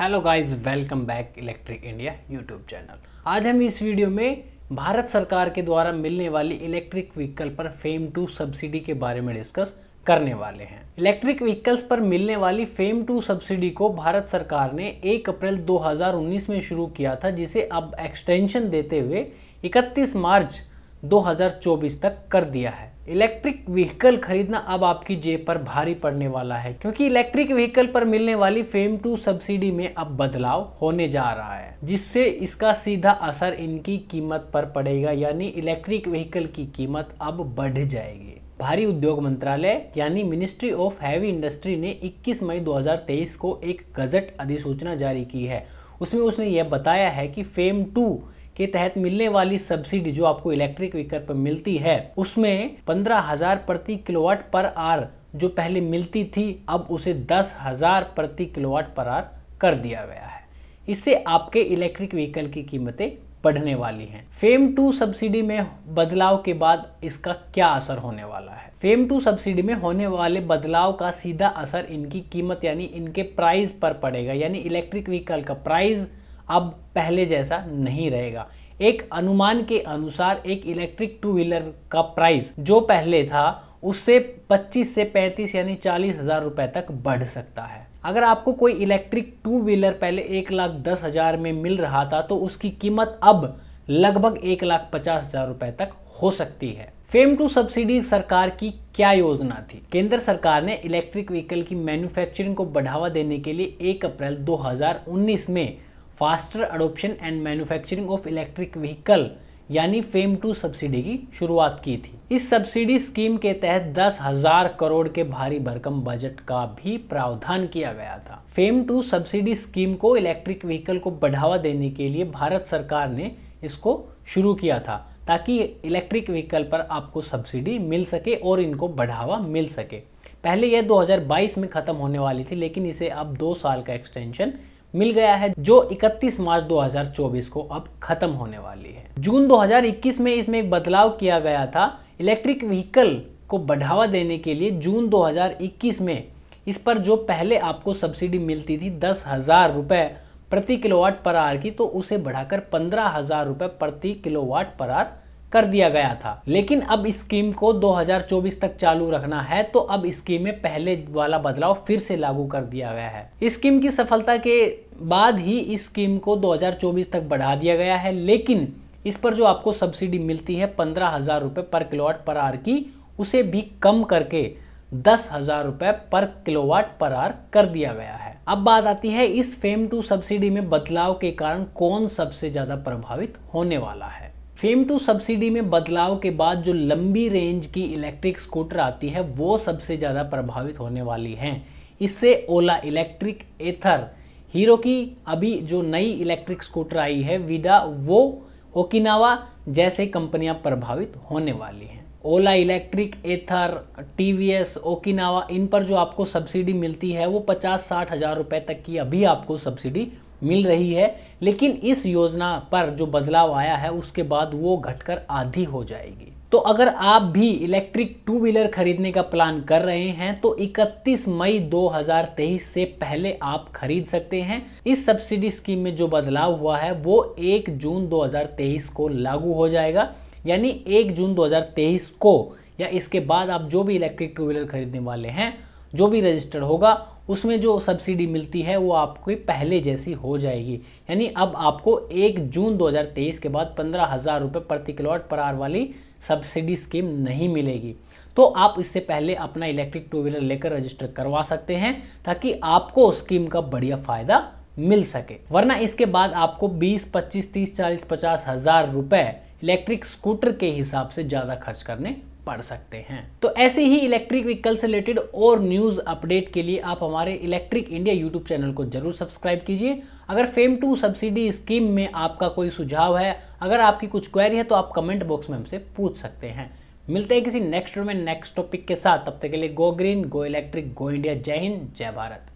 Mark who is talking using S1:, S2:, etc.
S1: hello guys welcome back electric India YouTube channel आज हम इस वीडियो में भारत सरकार के द्वारा मिलने वाली इलेक्ट्रिक व्हीकल पर फेम टू सब्सिडी के बारे में डिस्कस करने वाले हैं इलेक्ट्रिक व्हीकल्स पर मिलने वाली फेम टू सब्सिडी को भारत सरकार ने 1 अप्रैल 2019 में शुरू किया था जिसे अब एक्सटेंशन देते हुए 31 मार्च 2024 तक कर दिया है इलेक्ट्रिक व्हीकल खरीदना अब आपकी जेब पर भारी पड़ने वाला है क्योंकि इलेक्ट्रिक व्हीकल पर मिलने वाली फेम टू सब्सिडी में अब बदलाव होने जा रहा है जिससे इसका सीधा असर इनकी कीमत पर पड़ेगा यानी इलेक्ट्रिक व्हीकल की कीमत अब बढ़ जाएगी भारी उद्योग मंत्रालय यानी मिनिस्ट्री ऑफ हैवी इंडस्ट्री ने 21 मई 2023 को एक गजट अधिसूचना जारी की है उसमें उसने यह बताया है कि फेम टू के तहत मिलने वाली सब्सिडी जो आपको इलेक्ट्रिक व्हीकल पर मिलती है उसमें पंद्रह हजार प्रति किलोवाट पर आर जो पहले मिलती थी अब उसे दस हजार प्रति किलोवाट पर आर कर दिया गया है इससे आपके इलेक्ट्रिक व्हीकल की कीमतें बढ़ने वाली हैं फेम टू सब्सिडी में बदलाव के बाद इसका क्या असर होने वाला है फेम टू सब्सिडी में होने वाले बदलाव का सीधा असर इनकी कीमत यानी इनके प्राइस पर पड़ेगा यानी इलेक्ट्रिक व्हीकल का प्राइस अब पहले जैसा नहीं रहेगा एक अनुमान के अनुसार एक इलेक्ट्रिक टू व्हीलर का प्राइस जो पहले था उससे 25 से 35 यानी चालीस हज़ार रुपए तक बढ़ सकता है अगर आपको कोई इलेक्ट्रिक टू व्हीलर पहले एक लाख दस हज़ार में मिल रहा था तो उसकी कीमत अब लगभग एक लाख पचास हज़ार रुपए तक हो सकती है फेम टू सब्सिडी सरकार की क्या योजना थी केंद्र सरकार ने इलेक्ट्रिक व्हीकल की मैन्युफैक्चरिंग को बढ़ावा देने के लिए 1 अप्रैल 2019 में faster adoption and manufacturing of electric vehicle यानी फेम टू सब्सिडी की शुरुआत की थी इस सब्सिडी स्कीम के तहत दस हजार करोड़ के भारी भरकम बजट का भी प्रावधान किया गया था फेम टू सब्सिडी स्कीम को इलेक्ट्रिक व्हीकल को बढ़ावा देने के लिए भारत सरकार ने इसको शुरू किया था ताकि इलेक्ट्रिक व्हीकल पर आपको सब्सिडी मिल सके और इनको बढ़ावा मिल सके पहले यह 2022 में ख़त्म होने वाली थी लेकिन इसे अब दो साल का एक्सटेंशन मिल गया है जो 31 मार्च 2024 को अब खत्म होने वाली है जून 2021 में इसमें एक बदलाव किया गया था इलेक्ट्रिक व्हीकल को बढ़ावा देने के लिए जून 2021 में इस पर जो पहले आपको सब्सिडी मिलती थी दस हज़ार रुपये प्रति किलोवाट पर आर की तो उसे बढ़ाकर पंद्रह हज़ार रुपये प्रति किलोवाट पर आर कर दिया गया था लेकिन अब स्कीम को 2024 तक चालू रखना है तो अब स्कीम में पहले वाला बदलाव फिर से लागू कर दिया गया है स्कीम की सफलता के बाद ही इस स्कीम को 2024 तक बढ़ा दिया गया है लेकिन इस पर जो आपको सब्सिडी मिलती है पंद्रह हज़ार रुपये पर किलोवाट पर आर की उसे भी कम करके दस हज़ार रुपये पर किलोवाट पर आर कर दिया गया है अब बात आती है इस फेम टू सब्सिडी में बदलाव के कारण कौन सबसे ज़्यादा प्रभावित होने वाला है फेम टू सब्सिडी में बदलाव के बाद जो लंबी रेंज की इलेक्ट्रिक स्कूटर आती है वो सबसे ज़्यादा प्रभावित होने वाली हैं इससे ओला इलेक्ट्रिक एथर हीरो की अभी जो नई इलेक्ट्रिक स्कूटर आई है विडा वो ओकिनावा जैसे कंपनियां प्रभावित होने वाली हैं Ola electric Ather TVS Okinawa इन पर जो आपको सब्सिडी मिलती है वो पचास साठ हज़ार रुपये तक की अभी आपको सब्सिडी मिल रही है लेकिन इस योजना पर जो बदलाव आया है उसके बाद वो घटकर आधी हो जाएगी तो अगर आप भी इलेक्ट्रिक टू व्हीलर खरीदने का प्लान कर रहे हैं तो 31 मई 2023 से पहले आप खरीद सकते हैं इस सब्सिडी स्कीम में जो बदलाव हुआ है वो 1 जून 2023 को लागू हो जाएगा यानी 1 जून 2023 को या इसके बाद आप जो भी इलेक्ट्रिक टू व्हीलर खरीदने वाले हैं जो भी रजिस्टर्ड होगा उसमें जो सब्सिडी मिलती है वो आपकी पहले जैसी हो जाएगी यानी अब आपको एक जून 2023 के बाद पंद्रह हज़ार रुपये प्रति किलोवाट पर आर वाली सब्सिडी स्कीम नहीं मिलेगी तो आप इससे पहले अपना इलेक्ट्रिक टू व्हीलर लेकर रजिस्टर करवा सकते हैं ताकि आपको स्कीम का बढ़िया फ़ायदा मिल सके वरना इसके बाद आपको 20, 25, 30, 40, पचास हज़ार रुपये इलेक्ट्रिक स्कूटर के हिसाब से ज़्यादा खर्च करने पढ़ सकते हैं तो ऐसे ही इलेक्ट्रिक व्हीकल से रिलेटेड और न्यूज़ अपडेट के लिए आप हमारे इलेक्ट्रिक इंडिया यूट्यूब चैनल को जरूर सब्सक्राइब कीजिए अगर फेम टू सब्सिडी स्कीम में आपका कोई सुझाव है अगर आपकी कुछ क्वेरी है तो आप कमेंट बॉक्स में हमसे पूछ सकते हैं मिलते हैं किसी नेक्स्ट में नेक्स्ट टॉपिक के साथ तब तक के लिए go green go electric go India जय हिंद जय भारत